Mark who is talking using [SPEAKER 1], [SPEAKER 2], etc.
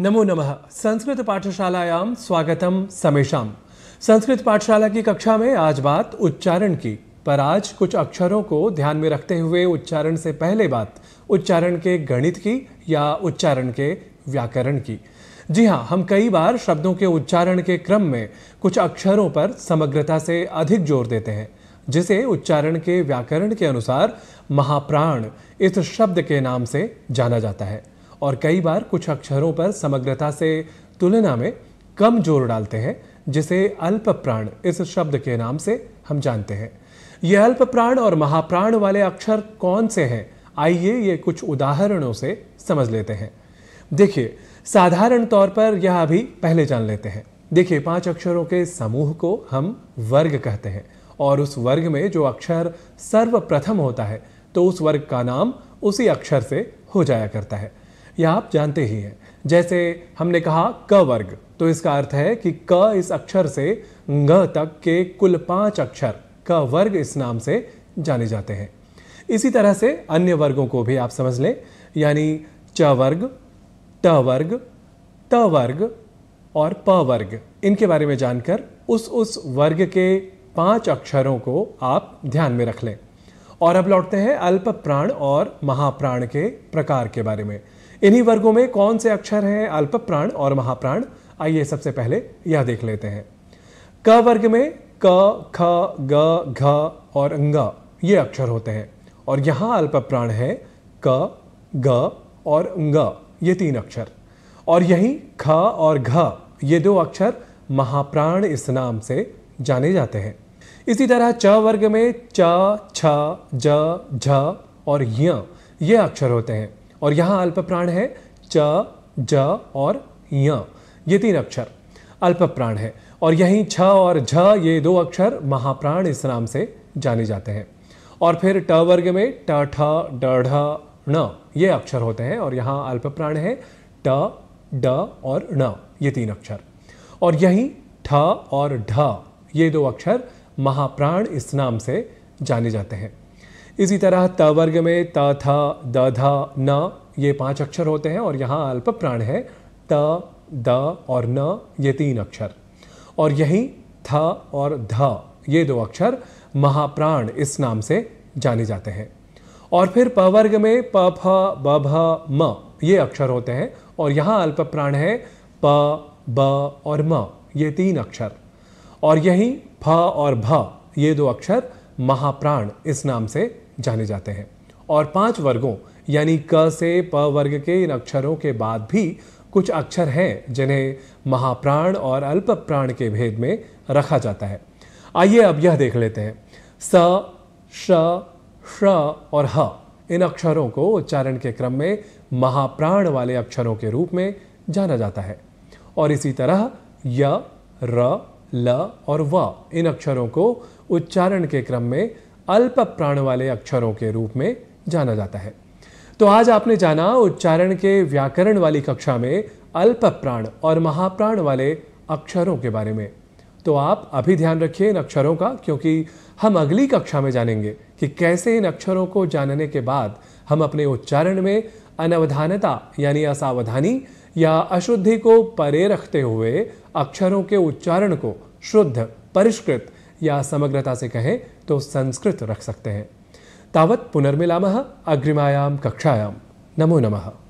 [SPEAKER 1] नमो नमः संस्कृत पाठशालायाम स्वागतम समेशाम संस्कृत पाठशाला की कक्षा में आज बात उच्चारण की पर आज कुछ अक्षरों को ध्यान में रखते हुए उच्चारण से पहले बात उच्चारण के गणित की या उच्चारण के व्याकरण की जी हाँ हम कई बार शब्दों के उच्चारण के क्रम में कुछ अक्षरों पर समग्रता से अधिक जोर देते हैं जिसे उच्चारण के व्याकरण के अनुसार महाप्राण इस शब्द के नाम से जाना जाता है और कई बार कुछ अक्षरों पर समग्रता से तुलना में कम जोर डालते हैं जिसे अल्प प्राण इस शब्द के नाम से हम जानते हैं ये अल्प प्राण और महाप्राण वाले अक्षर कौन से हैं आइए ये कुछ उदाहरणों से समझ लेते हैं देखिए साधारण तौर पर यह अभी पहले जान लेते हैं देखिए पांच अक्षरों के समूह को हम वर्ग कहते हैं और उस वर्ग में जो अक्षर सर्वप्रथम होता है तो उस वर्ग का नाम उसी अक्षर से हो जाया करता है यह आप जानते ही हैं जैसे हमने कहा क वर्ग तो इसका अर्थ है कि क इस अक्षर से ग तक के कुल पांच अक्षर क वर्ग इस नाम से जाने जाते हैं इसी तरह से अन्य वर्गों को भी आप समझ लें यानी च वर्ग ट वर्ग त वर्ग और प वर्ग इनके बारे में जानकर उस उस वर्ग के पांच अक्षरों को आप ध्यान में रख लें और अब लौटते हैं अल्प प्राण और महाप्राण के प्रकार के बारे में इन्हीं वर्गों में कौन से अक्षर हैं अल्प प्राण और महाप्राण आइए सबसे पहले यह देख लेते हैं क वर्ग में क ख ग घ और ग ये अक्षर होते हैं और यहाँ अल्प प्राण है क ग और ग ये तीन अक्षर और यहीं ख और घ ये दो अक्षर महाप्राण इस नाम से जाने जाते हैं इसी तरह च वर्ग में च छ ज झ और य ये अक्षर होते हैं और यहाँ अल्प प्राण है च ज और य ये तीन अक्षर अल्प प्राण है और यहीं छ और झ ये दो अक्षर महाप्राण इस नाम से जाने जाते हैं और फिर ट वर्ग में ट ठ ड ण ये अक्षर होते हैं और यहाँ अल्प प्राण है ट ड और ण ये तीन अक्षर और यहीं ठ और ढ ये दो अक्षर महाप्राण इस नाम से जाने जाते हैं इसी तरह त वर्ग में त थ द ध न ये पांच अक्षर होते हैं और यहाँ अल्प प्राण है त द और न ये तीन अक्षर और यही थ और ध ये दो अक्षर महाप्राण इस नाम से जाने जाते हैं और फिर प वर्ग में प फ ब भ म ये अक्षर होते हैं और यहाँ अल्प प्राण है प ब और म ये तीन अक्षर और यही फ और भ ये दो अक्षर महाप्राण इस नाम से जाने जाते हैं और पांच वर्गों यानी क से प वर्ग के इन अक्षरों के बाद भी कुछ अक्षर हैं जिन्हें महाप्राण और अल्प प्राण के भेद में रखा जाता है आइए अब यह देख लेते हैं स श श और ह इन अक्षरों को उच्चारण के क्रम में महाप्राण वाले अक्षरों के रूप में जाना जाता है और इसी तरह य र ल और व इन अक्षरों को उच्चारण के क्रम में अल्प प्राण वाले अक्षरों के रूप में जाना जाता है तो आज आपने जाना उच्चारण के व्याकरण वाली कक्षा में अल्प प्राण और महाप्राण वाले अक्षरों के बारे में तो आप अभी ध्यान रखिए इन अक्षरों का क्योंकि हम अगली कक्षा में जानेंगे कि कैसे इन अक्षरों को जानने के बाद हम अपने उच्चारण में अनवधानता यानी असावधानी या अशुद्धि को परे रखते हुए अक्षरों के उच्चारण को शुद्ध परिष्कृत या समग्रता से कहें तो संस्कृत रख सकते हैं तावत पुनर्मिला अग्रिमायाम कक्षायाम नमो नमः